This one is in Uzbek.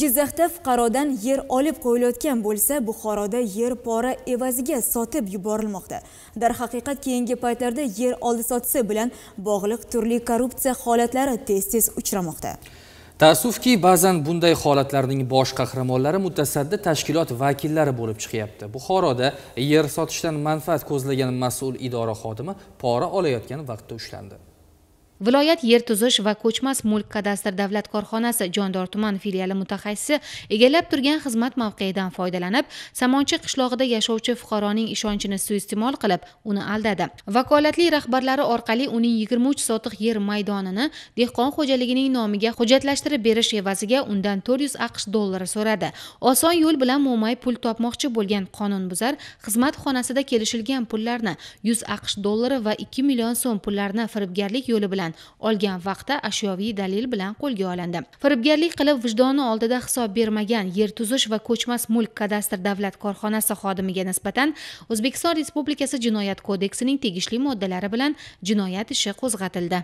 Jizzaxda fuqarodan yer olib qo'yilayotgan bo'lsa, Buxoroda yer pora evaziga sotib yuborilmoqda. Dar haqiqat keyingi paytlarda yer oldi sotisi bilan bog'liq turli korrupsiya holatlari tez-tez uchramoqda. Ta'assufki, ba'zan bunday holatlarning bosh qahramonlari mutasaddi tashkilot vakillari bo'lib chiqyapti. Buxoroda yer sotishdan manfaat ko'zlagan mas'ul idora xodimi pora olayotgan vaqtda ushlandi. viloyat yer tuzish va ko'chmas mulk kadastr davlat korxonasi jondor tuman filiali mutaxassisi egallab turgan xizmat mavqeidan foydalanib samonchi qishlog'ida yashovchi fuqaroning ishonchini suiiste'mol qilib uni aldadi vakolatli rahbarlari orqali uning 23 uch sotix yer maydonini dehqon xo'jaligining nomiga hujjatlashtirib berish evaziga undan 400 aqsh dollari so'radi oson yo'l bilan mo'may pul topmoqchi bo'lgan qonunbuzar xizmat xonasida kelishilgan pullarni 100 aqsh dollari va 2 million so'm pullarni firibgarlik yo'li bilan bilan olgan vaqtda ashyoviy dalil bilan qo'lga olindi firibgarlik qilib vijdoni oldida hisob bermagan yer tuzish va ko'chmas mulk kadastr davlat korxonasi xodimiga nisbatan o'zbekiston respublikasi jinoyat kodeksining tegishli moddalari bilan jinoyat ishi qo'zg'atildi